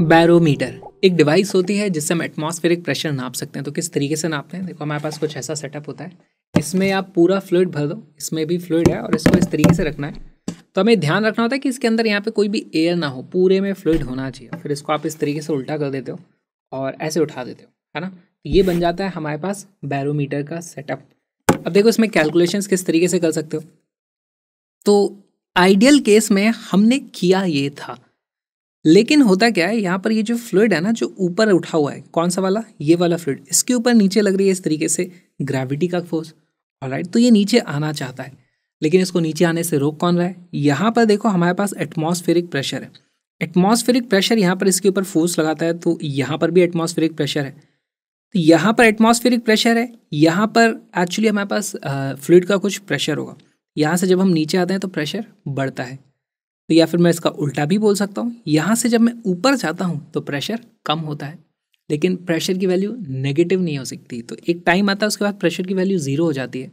Barometer एक device होती है जिससे हम एटमॉस्फेरिक प्रेशर नाप सकते हैं तो किस तरीके से नापते हैं देखो हमारे पास कुछ ऐसा सेटअप होता है इसमें आप पूरा फ्लूड भर दो इसमें भी फ्लूड है और इसको इस तरीके से रखना है तो हमें ध्यान रखना होता है कि इसके अंदर यहाँ पे कोई भी एयर ना हो पूरे में फ्लूड होना चाहिए फिर इसको आप इस तरीके से उल्टा कर देते हो और ऐसे उठा देते हो है ना तो ये बन जाता है हमारे पास बैरोमीटर का सेटअप अब देखो इसमें कैलकुलेशन किस तरीके से कर सकते हो तो आइडियल केस में हमने किया ये था लेकिन होता क्या है यहाँ पर ये जो फ्लूड है ना जो ऊपर उठा हुआ है कौन सा वाला ये वाला फ्लूड इसके ऊपर नीचे लग रही है इस तरीके से ग्रेविटी का फोर्स राइट तो ये नीचे आना चाहता है लेकिन इसको नीचे आने से रोक कौन रहा है यहाँ पर देखो हमारे पास एटमॉस्फेरिक प्रेशर है एटमॉस्फेरिक प्रेशर यहाँ पर इसके ऊपर फोर्स लगाता है तो यहाँ पर भी एटमॉस्फेरिक प्रेशर है तो यहाँ पर एटमॉस्फेरिक प्रेशर है यहाँ पर एक्चुअली हमारे पास फ्लूड का कुछ प्रेशर होगा यहाँ से जब हम नीचे आते हैं तो प्रेशर बढ़ता है तो या फिर मैं इसका उल्टा भी बोल सकता हूँ यहाँ से जब मैं ऊपर जाता हूँ तो प्रेशर कम होता है लेकिन प्रेशर की वैल्यू नेगेटिव नहीं हो सकती तो एक टाइम आता है उसके बाद प्रेशर की वैल्यू ज़ीरो हो जाती है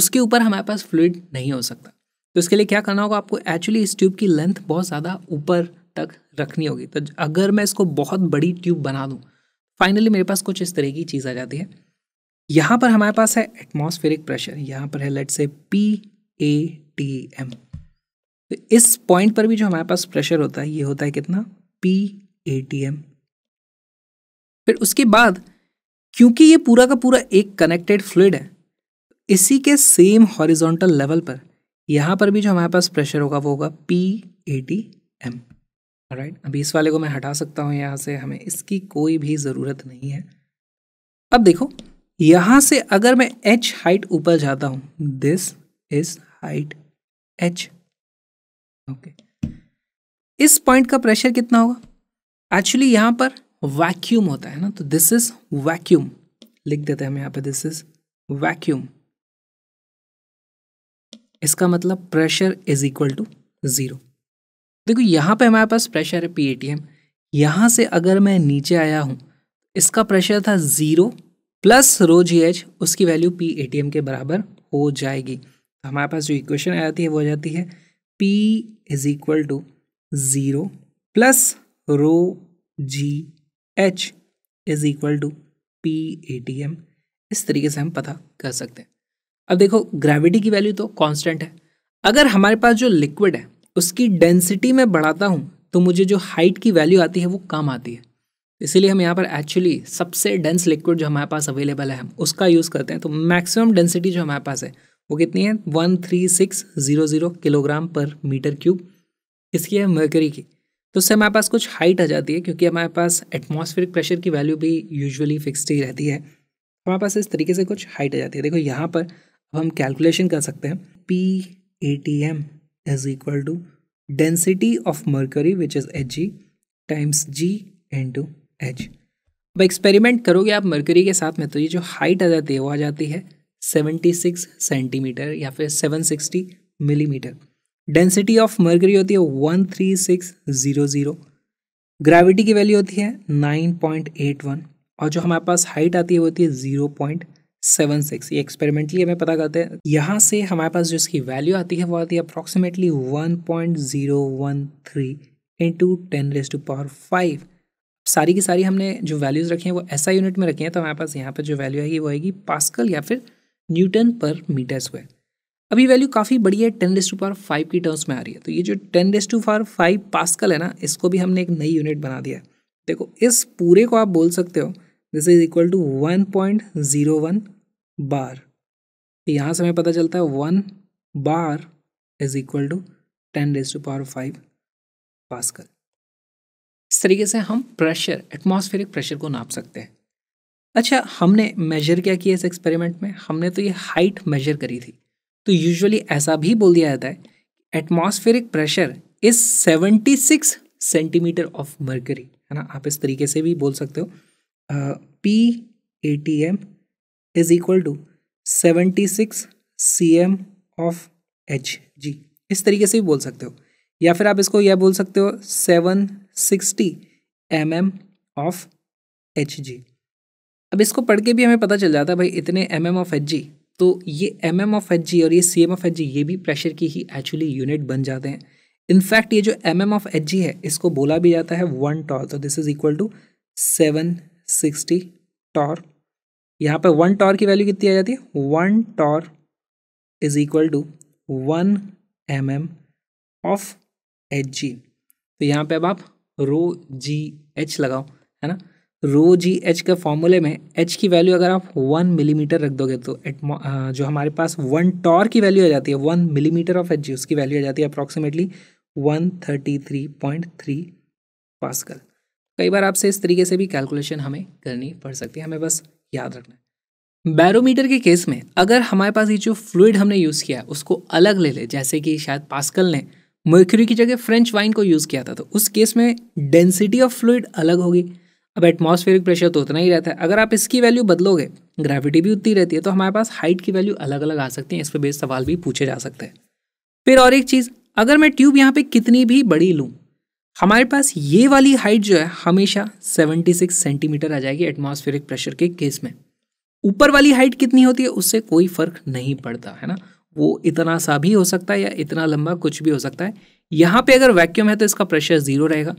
उसके ऊपर हमारे पास फ्लूड नहीं हो सकता तो इसके लिए क्या करना होगा आपको एक्चुअली इस ट्यूब की लेंथ बहुत ज़्यादा ऊपर तक रखनी होगी तो अगर मैं इसको बहुत बड़ी ट्यूब बना दूँ फाइनली मेरे पास कुछ इस तरह की चीज़ आ जाती है यहाँ पर हमारे पास है एटमॉस्फेरिक प्रेशर यहाँ पर है लेट से पी ए टी एम तो इस पॉइंट पर भी जो हमारे पास प्रेशर होता है ये होता है कितना पी ए टी एम फिर उसके बाद क्योंकि ये पूरा का पूरा एक कनेक्टेड फ्लूड है इसी के सेम हॉरिजॉन्टल लेवल पर यहाँ पर भी जो हमारे पास प्रेशर होगा वो होगा P A T M right अभी इस वाले को मैं हटा सकता हूँ यहाँ से हमें इसकी कोई भी ज़रूरत नहीं है अब देखो यहाँ से अगर मैं एच हाइट ऊपर जाता हूँ this is height H okay okay. इस पॉइंट का प्रेशर कितना होगा एक्चुअली यहां पर वैक्यूम होता है ना तो दिस इज वैक्यूम लिख देते हैं हम यहां पे दिस इज वैक्यूम इसका मतलब pressure is equal to zero देखो यहाँ पे हमारे पास प्रेशर है पी एटीएम यहां से अगर मैं नीचे आया हूं इसका प्रेशर था ज़ीरो प्लस रो जी एच उसकी value P A T M के बराबर हो जाएगी हमारे पास जो इक्वेशन आ जाती है वो आ जाती है P is equal to zero plus rho ji H is equal to P A T M इस तरीके से हम पता कर सकते हैं अब देखो ग्रेविटी की वैल्यू तो कांस्टेंट है अगर हमारे पास जो लिक्विड है उसकी डेंसिटी में बढ़ाता हूँ तो मुझे जो हाइट की वैल्यू आती है वो कम आती है इसीलिए हम यहाँ पर एक्चुअली सबसे डेंस लिक्विड जो हमारे पास अवेलेबल है हम उसका यूज़ करते हैं तो मैक्सिमम डेंसिटी जो हमारे पास है वो कितनी है one three six zero zero kilogram per metre cube इसकी है मर्करी की तो उससे हमारे पास कुछ हाइट आ जाती है क्योंकि हमारे पास एटमॉस्फेरिक प्रेशर की वैल्यू भी यूजुअली फिक्सड ही रहती है तो हमारे पास इस तरीके से कुछ हाइट आ जाती है देखो यहाँ पर अब हम कैलकुलेशन कर सकते हैं P A T M is equal to density of mercury which is H G times G into H अब एक्सपेरिमेंट करोगे आप मर्करी के साथ में तो ये जो हाइट आ जाती है वो आ जाती है 76 सेंटीमीटर या फिर 760 मिलीमीटर डेंसिटी ऑफ मर्करी होती है 13600 ग्रेविटी की वैल्यू होती है 9.81 और जो हमारे पास हाइट आती है वो होती है 0.76 ये एक्सपेरिमेंटली हमें पता करते हैं यहाँ से हमारे पास जो इसकी वैल्यू आती है वो आती है approximately 1.013 into ten raise to power five सारी की सारी हमने जो वैल्यूज़ रखी हैं वो ऐसा यूनिट में रखी हैं तो हमारे पास यहाँ पर जो वैल्यू आएगी वो आएगी पास्कल या फिर न्यूटन पर मीटर स्क्वायर अभी वैल्यू काफ़ी बड़ी है ten raise to power five की टर्म्स में आ रही है तो ये जो ten raise to power five pascal है ना इसको भी हमने एक नई यूनिट बना दिया है देखो इस पूरे को आप बोल सकते हो this is equal to one point zero one bar तो यहाँ से हमें पता चलता है one bar is equal to ten raise to power five pascal इस तरीके से हम प्रेशर एटमॉस्फेरिक प्रेशर को नाप सकते हैं अच्छा हमने मेजर क्या किया इस एक्सपेरिमेंट में हमने तो ये हाइट मेजर करी थी तो यूजुअली ऐसा भी बोल दिया जाता है atmospheric pressure is 76 centimetre of mercury है ना आप इस तरीके से भी बोल सकते हो P A T M is equal to 76 C M of H G इस तरीके से भी बोल सकते हो या फिर आप इसको यह बोल सकते हो 760 M M of H G अब इसको पढ़ के भी हमें पता चल जाता है भाई इतने M M of H G तो ये M M of H G और ये C M of H G ये भी प्रेशर की ही एक्चुअली यूनिट बन जाते हैं इनफैक्ट ये जो M M of H G है इसको बोला भी जाता है वन टॉर तो this is equal to seven sixty torr यहाँ पर वन टॉर की वैल्यू कितनी आ जाती है one torr is equal to one M M of H G तो यहाँ पे अब आप रो जी एच लगाओ है ना रो जी एच के फॉर्मूले में एच की वैल्यू अगर आप वन मिलीमीटर रख दोगे तो एट जो हमारे पास वन टॉर की वैल्यू आ जाती है one millimetre of H G उसकी वैल्यू आ जाती है approximately one thirty three point three pascal कई बार आपसे इस तरीके से भी कैलकुलेशन हमें करनी पड़ सकती है हमें बस याद रखना है बैरोमीटर के केस में अगर हमारे पास ये जो फ्लूड हमने यूज़ किया उसको अलग ले ले जैसे कि शायद पास्कल ने मर्क्यूरी की जगह फ्रेंच वाइन को यूज़ किया था तो उस केस में डेंसिटी ऑफ फ्लूड अलग होगी अब एटमॉस्फेरिक प्रेशर तो उतना ही रहता है अगर आप इसकी वैल्यू बदलोगे ग्रेविटी भी उतनी रहती है तो हमारे पास हाइट की वैल्यू अलग अलग आ सकती है इस पर बेस सवाल भी पूछे जा सकते हैं फिर और एक चीज़ अगर मैं ट्यूब यहाँ पे कितनी भी बड़ी लूँ हमारे पास ये वाली हाइट जो है हमेशा 76 सेंटीमीटर आ जाएगी एटमॉस्फेरिक प्रेशर के केस में ऊपर वाली हाइट कितनी होती है उससे कोई फर्क नहीं पड़ता है ना वो इतना सा भी हो सकता है या इतना लंबा कुछ भी हो सकता है यहाँ पे अगर वैक्यूम है तो इसका प्रेशर ज़ीरो रहेगा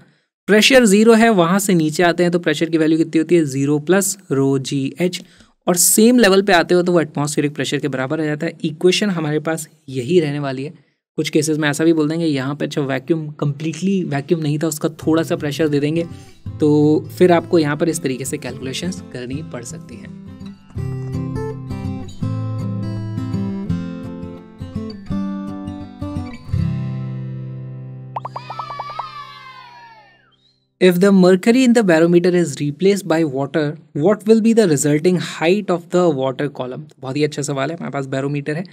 प्रेशर जीरो है वहाँ से नीचे आते हैं तो प्रेशर की वैल्यू कितनी होती है जीरो प्लस रो जी एच और सेम लेवल पे आते हो तो वो एटमोस्फेरिक प्रेशर के बराबर आ जाता है इक्वेशन हमारे पास यही रहने वाली है कुछ केसेस में ऐसा भी बोल देंगे यहाँ पर अच्छा वैक्यूम कम्प्लीटली वैक्यूम नहीं था उसका थोड़ा सा प्रेशर दे देंगे तो फिर आपको यहाँ पर इस तरीके से कैलकुलेशंस करनी पड़ सकती हैं If the mercury in the barometer is replaced by water, what will be the resulting height of the water column? बहुत ही अच्छा सवाल है हमारे पास बैरोमीटर है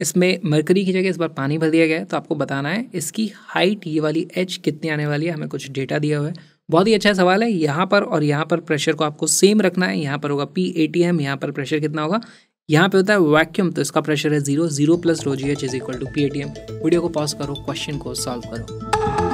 इसमें मर्करी की जगह इस बार पानी भर दिया गया है तो आपको बताना है इसकी हाइट ये वाली एच कितनी आने वाली है हमें कुछ डेटा दिया हुआ है बहुत ही अच्छा सवाल है यहाँ पर और यहाँ पर प्रेशर को आपको सेम रखना है यहाँ पर होगा पी ए टी एम यहाँ पर प्रेशर कितना होगा यहाँ पे होता है वैक्यूम तो इसका प्रेशर है zero zero plus rho g H is equal to P A T M video को पॉज करो क्वेश्चन को सॉल्व करो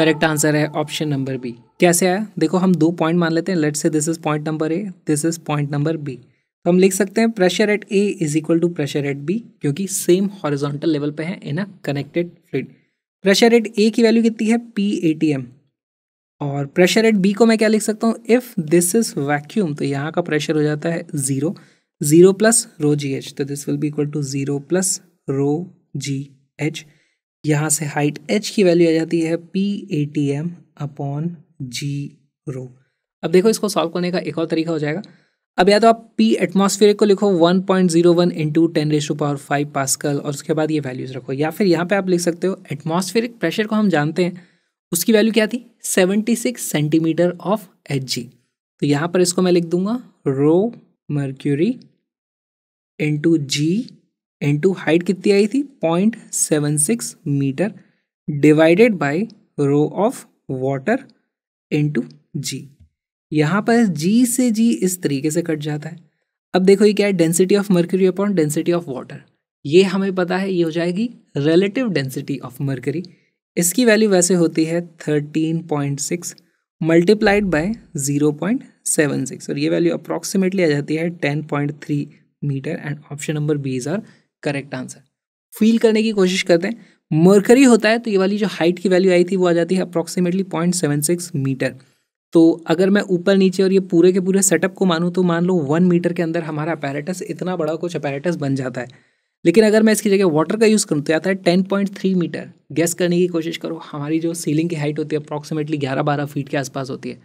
करेक्ट आंसर है ऑप्शन नंबर बी कैसे आया देखो हम दो पॉइंट मान लेते हैं let's say this is point number A this is point number B तो हम लिख सकते हैं pressure at A is equal to pressure at B क्योंकि सेम हॉरिजॉन्टल लेवल पे है in a connected fluid pressure at A की value कितनी है पी ए टी एम और प्रेशर एट बी को मैं क्या लिख सकता हूँ इफ़ दिस इज वैक्यूम तो यहाँ का प्रेशर हो जाता है ज़ीरो ज़ीरो प्लस रो जी एच तो this will be equal to zero plus rho ji H यहाँ से हाइट एच की वैल्यू आ जाती है P A T M upon g rho अब देखो इसको सॉल्व करने का एक और तरीका हो जाएगा अब या तो आप पी एटमॉस्फेयर को लिखो 1.01 point zero one into ten raise to power five pascal और उसके बाद ये वैल्यूज़ रखो या फिर यहाँ पे आप लिख सकते हो एटमॉस्फेरिक प्रेशर को हम जानते हैं उसकी वैल्यू क्या थी 76 सेंटीमीटर ऑफ एच जी तो यहाँ पर इसको मैं लिख दूंगा rho mercury into g into height कितनी आई थी point seven six metre divided by rho of water into g यहाँ पर जी से जी इस तरीके से कट जाता है अब देखो ये क्या है density of mercury upon density of water ये हमें पता है ये हो जाएगी रिलेटिव डेंसिटी ऑफ मर्करी इसकी वैल्यू वैसे होती है thirteen point six multiplied by zero point seven six और ये वैल्यू अप्रॉक्सीमेटली आ जाती है ten point three metre and option number B is our correct answer feel करने की कोशिश करते हैं मर्करी होता है तो ये वाली जो हाइट की वैल्यू आई थी वो आ जाती है approximately point seven six metre तो अगर मैं ऊपर नीचे और ये पूरे के पूरे सेटअप को मानूँ तो मान लो वन मीटर के अंदर हमारा अपैरेटस इतना बड़ा कुछ अपैरेटस बन जाता है लेकिन अगर मैं इसकी जगह वाटर का यूज़ करूँ तो आता है ten point three metre guess करने की कोशिश करो हमारी जो सीलिंग की हाइट होती है अप्रॉक्सीमेटली ग्यारह बारह फीट के आसपास होती है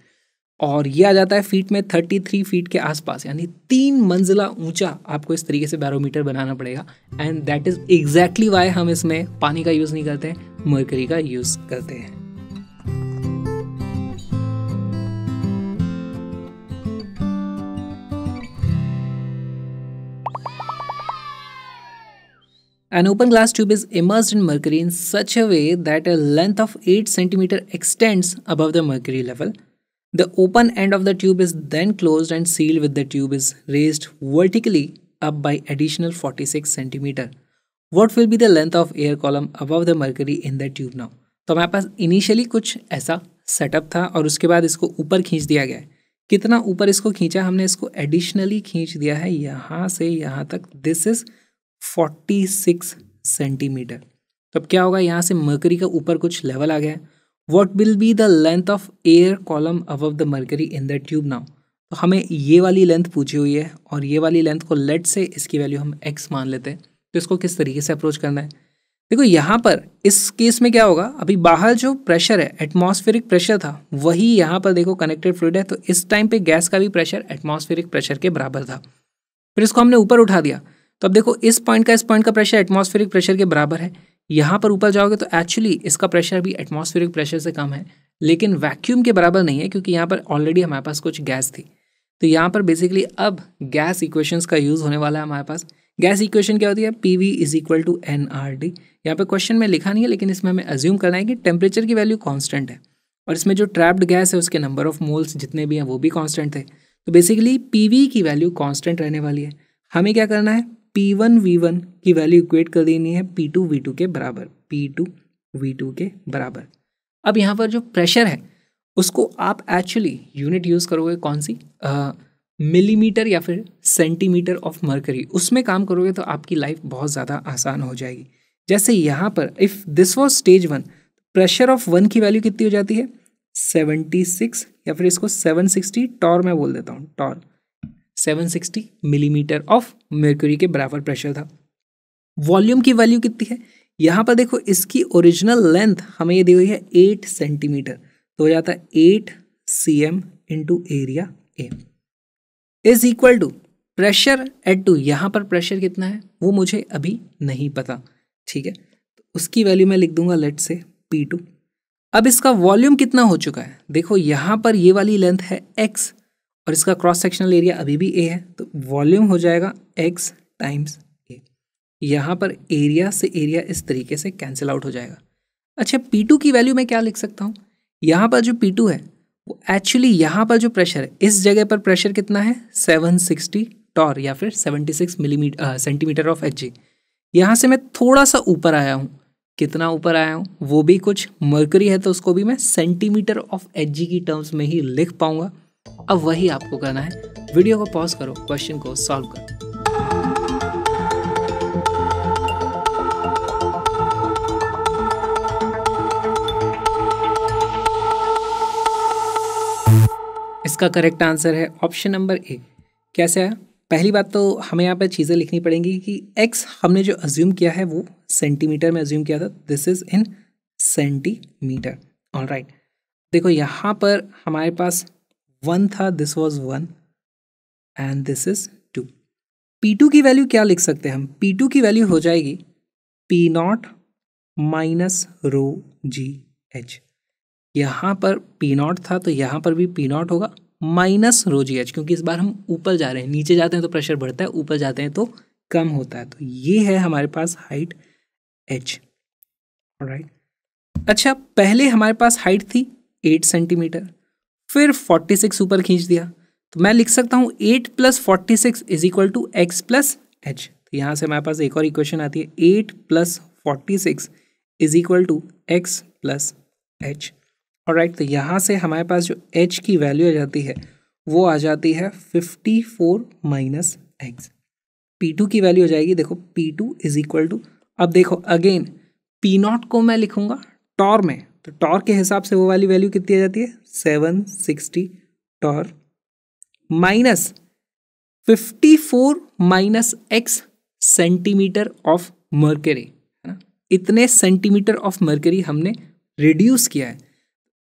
और ये आ जाता है फीट में थर्टी थ्री फीट के आसपास यानी तीन मंजिला ऊंचा आपको इस तरीके से बैरोमीटर बनाना पड़ेगा and that is exactly why हम इसमें पानी का यूज़ नहीं करते हैं मरकरी का यूज़ करते हैं An open glass tube is immersed in mercury in such a way that a length of 8 cm extends above the mercury level The open end of the tube is then closed and sealed with the tube is raised vertically up by additional 46 cm. What will be the length of air column above the mercury in the tube now? तो हमारे पास initially कुछ ऐसा setup था और उसके बाद इसको ऊपर खींच दिया गया है कितना ऊपर इसको खींचा हमने इसको एडिशनली खींच दिया है यहाँ से यहाँ तक दिस इज 46 सेंटीमीटर तो अब क्या होगा यहाँ से मर्करी का ऊपर कुछ लेवल आ गया है what will be the length of air column above the mercury in the tube now तो हमें ये वाली लेंथ पूछी हुई है और ये वाली लेंथ को लेट से इसकी वैल्यू हम एक्स मान लेते हैं तो इसको किस तरीके से अप्रोच करना है देखो यहाँ पर इस केस में क्या होगा अभी बाहर जो प्रेशर है एटमॉस्फेरिक प्रेशर था वही यहाँ पर देखो कनेक्टेड फ्लूड है तो इस टाइम पे गैस का भी प्रेशर एटमॉस्फेरिक प्रेशर के बराबर था फिर इसको हमने ऊपर उठा दिया तो अब देखो इस पॉइंट का इस पॉइंट का प्रेशर एटमॉस्फेरिक प्रेशर के बराबर है यहाँ पर ऊपर जाओगे तो एक्चुअली इसका प्रेशर भी एटमॉस्फेरिक प्रेशर से कम है लेकिन वैक्यूम के बराबर नहीं है क्योंकि यहाँ पर ऑलरेडी हमारे पास कुछ गैस थी तो यहाँ पर बेसिकली अब गैस इक्वेशंस का यूज़ होने वाला है हमारे पास गैस इक्वेशन क्या होती है P V is equal to N R D यहाँ पर क्वेश्चन में लिखा नहीं है लेकिन इसमें हमें अज्यूम करना है कि टेम्परेचर की वैल्यू कॉन्स्टेंट है और इसमें जो ट्रैप्ड गैस है उसके नंबर ऑफ मोल्स जितने भी हैं वो भी कॉन्स्टेंट थे तो बेसिकली पी की वैल्यू कॉन्स्टेंट रहने वाली है हमें क्या करना है पी वन वी वन की वैल्यू इक्वेट कर देनी है पी टू वी टू के बराबर पी टू वी टू के बराबर अब यहाँ पर जो प्रेशर है उसको आप एक्चुअली यूनिट यूज़ करोगे कौन सी मिलीमीटर uh, या फिर सेंटीमीटर ऑफ मरकरी उसमें काम करोगे तो आपकी लाइफ बहुत ज़्यादा आसान हो जाएगी जैसे यहाँ पर if this was stage one pressure of one की वैल्यू कितनी हो जाती है सेवेंटी सिक्स या फिर इसको सेवन सिक्सटी टॉर मैं बोल देता हूँ टॉर 760 मिलीमीटर ऑफ मेरक्यूरी के बराबर प्रेशर था वॉल्यूम की वैल्यू कितनी है यहाँ पर देखो इसकी ओरिजिनल लेंथ हमें ये दी हुई है एट सेंटीमीटर तो हो जाता है eight C M into area A is equal to pressure at two यहाँ पर प्रेशर कितना है वो मुझे अभी नहीं पता ठीक है तो उसकी वैल्यू मैं लिख दूंगा लेट से पी टू अब इसका वॉल्यूम कितना हो चुका है देखो यहाँ पर ये वाली लेंथ है एक्स और इसका क्रॉस सेक्शनल एरिया अभी भी ए है तो वॉल्यूम हो जाएगा एक्स टाइम्स ए यहाँ पर एरिया से एरिया इस तरीके से कैंसिल आउट हो जाएगा अच्छा पी टू की वैल्यू मैं क्या लिख सकता हूँ यहाँ पर जो पी टू है वो एक्चुअली यहाँ पर जो प्रेशर है इस जगह पर प्रेशर कितना है सेवन सिक्सटी टॉर या फिर seventy six millimetre centimetre of H G यहाँ से मैं थोड़ा सा ऊपर आया हूँ कितना ऊपर आया हूँ वो भी कुछ मर्करी है तो उसको भी मैं सेंटीमीटर ऑफ एच जी की टर्म्स में ही लिख पाऊँगा अब वही आपको करना है वीडियो को पॉज करो क्वेश्चन को सॉल्व करो इसका करेक्ट आंसर है ऑप्शन नंबर ए कैसे है पहली बात तो हमें यहाँ पर चीज़ें लिखनी पड़ेंगी कि एक्स हमने जो अज्यूम किया है वो सेंटीमीटर में अज्यूम किया था this is in centimetre all right देखो यहाँ पर हमारे पास वन था this was one and this is two P two की वैल्यू क्या लिख सकते हैं हम पी टू की वैल्यू हो जाएगी पी नॉट माइनस रो जी एच यहाँ पर पी नॉट था तो यहाँ पर भी पी नॉट होगा माइनस रो जी एच क्योंकि इस बार हम ऊपर जा रहे हैं नीचे जाते हैं तो प्रेशर बढ़ता है ऊपर जाते हैं तो कम होता है तो ये है हमारे पास हाइट एच राइट अच्छा पहले हमारे पास हाइट थी एट सेंटीमीटर फिर फोर्टी सिक्स ऊपर खींच दिया तो मैं लिख सकता हूँ eight plus forty six is equal to X plus H तो यहाँ से हमारे पास एक और इक्वेशन आती है eight plus forty six is equal to X plus H और राइट तो यहाँ से हमारे पास जो एच की वैल्यू आ जाती है वो आ जाती है fifty four minus X P two की वैल्यू हो जाएगी देखो P two is equal to अब देखो अगेन पी नॉट को मैं लिखूँगा टॉर में तो टॉर के हिसाब से वो वाली वैल्यू कितनी आ जाती है seven sixty torr minus fifty four minus X centimetre of mercury है ना इतने सेंटीमीटर ऑफ मर्करी हमने रिड्यूस किया है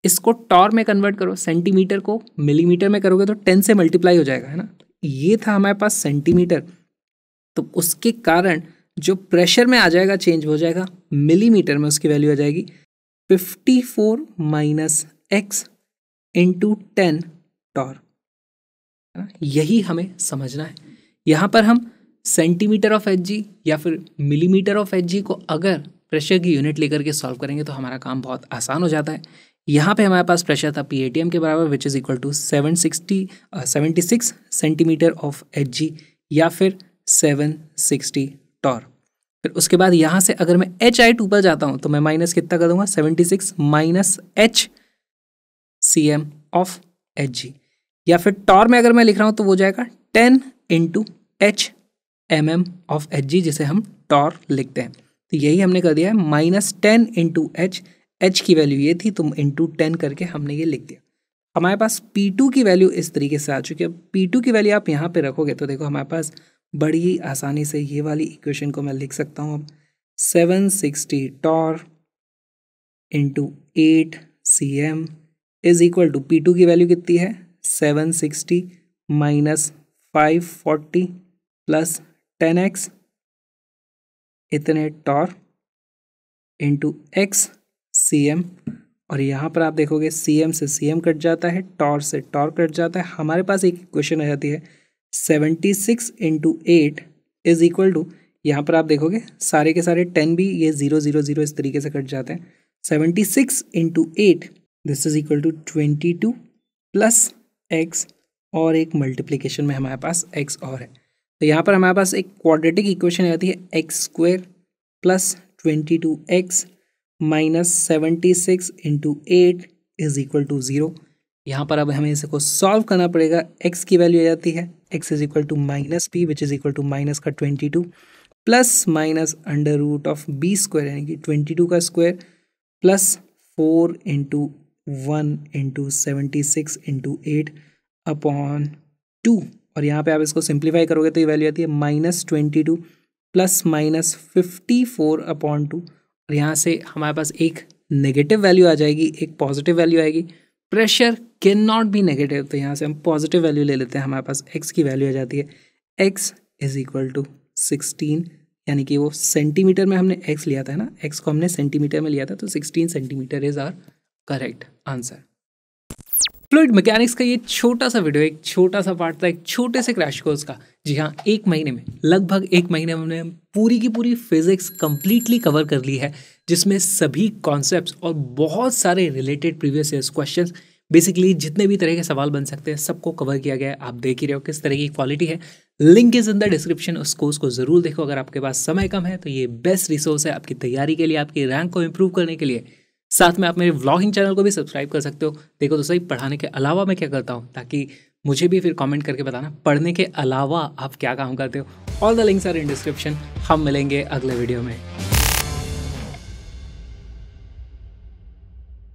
इसको टॉर में कन्वर्ट करो सेंटीमीटर को मिलीमीटर में करोगे तो टेन से मल्टीप्लाई हो जाएगा है ना तो ये था हमारे पास सेंटीमीटर तो उसके कारण जो प्रेशर में आ जाएगा चेंज हो जाएगा मिलीमीटर में उसकी वैल्यू आ जाएगी fifty four minus X into ten torr यही हमें समझना है यहाँ पर हम सेंटीमीटर ऑफ एच जी या फिर मिलीमीटर ऑफ एच जी को अगर प्रेशर की यूनिट लेकर के सॉल्व करेंगे तो हमारा काम बहुत आसान हो जाता है यहाँ पे हमारे पास प्रेशर था पी के बराबर which is equal to seven sixty seventy six centimetre of H G या फिर सेवन सिक्सटी टॉर फिर उसके बाद यहाँ से अगर मैं एच आई टू पर जाता हूँ तो मैं माइनस कितना कर दूंगा seventy six minus H C M of H G या फिर टॉर में अगर मैं लिख रहा हूँ तो वो जाएगा ten into H M M of H G जिसे हम टॉर लिखते हैं तो यही हमने कर दिया है minus ten into H H की वैल्यू ये थी तुम इंटू टेन करके हमने ये लिख दिया हमारे पास P2 की वैल्यू इस तरीके से आ चुकी है P2 की वैल्यू आप यहाँ पे रखोगे तो देखो हमारे पास बड़ी आसानी से ये वाली इक्वेशन को मैं लिख सकता हूँ अब seven sixty torr into eight C M is equal to P two की वैल्यू कितनी है seven sixty minus five forty plus ten X इतने torr into X C M और यहाँ पर आप देखोगे सी एम से सी एम कट जाता है टॉर से टॉर कट जाता है हमारे पास एक इक्वेशन आ जाती है seventy six into eight is equal to यहाँ पर आप देखोगे सारे के सारे टेन भी ये जीरो जीरो जीरो इस तरीके से कट जाते हैं seventy six into eight this is equal to twenty two plus X और एक मल्टीप्लीकेशन में हमारे पास एक्स और है तो यहाँ पर हमारे पास एक क्वाड्रेटिक इक्वेशन आती है X square plus twenty two X minus seventy six into eight is equal to zero यहाँ पर अब हमें इसको सॉल्व करना पड़ेगा एक्स की वैल्यू आ जाती है X is equal to minus P which is equal to minus का twenty two plus minus under root of B square यानी कि ट्वेंटी टू का square plus four into one into seventy six into eight upon two और यहाँ पे आप इसको simplify करोगे तो ये वैल्यू आती है minus twenty two plus minus fifty four upon two और यहाँ से हमारे पास एक नेगेटिव वैल्यू आ जाएगी एक पॉजिटिव वैल्यू आएगी pressure can not be negative तो यहाँ से हम पॉजिटिव वैल्यू ले लेते हैं हमारे पास एक्स की वैल्यू आ जाती है X is equal to sixteen यानी कि वो सेंटीमीटर में हमने एक्स लिया था ना एक्स को हमने सेंटीमीटर में लिया था तो sixteen centimetre is our correct answer fluid mechanics का ये छोटा सा वीडियो एक छोटा सा पार्ट था एक छोटे से क्रैश कोर्स का जी हाँ एक महीने में लगभग एक महीने में हमने पूरी की पूरी फिजिक्स कंप्लीटली कवर कर ली है जिसमें सभी कॉन्सेप्ट्स और बहुत सारे related previous years questions basically जितने भी तरह के सवाल बन सकते हैं सबको कवर किया गया है आप देख ही रहे हो किस तरह की क्वालिटी है link is in the description उस कोर्स को ज़रूर देखो अगर आपके पास समय कम है तो ये बेस्ट रिसोर्स है आपकी तैयारी के लिए आपकी रैंक को इम्प्रूव करने के लिए साथ में आप मेरे व्लॉगिंग चैनल को भी सब्सक्राइब कर सकते हो देखो तो सही पढ़ाने के अलावा मैं क्या करता हूँ ताकि मुझे भी फिर कमेंट करके बताना पढ़ने के अलावा आप क्या काम करते हो all the links are in description हम मिलेंगे अगले वीडियो में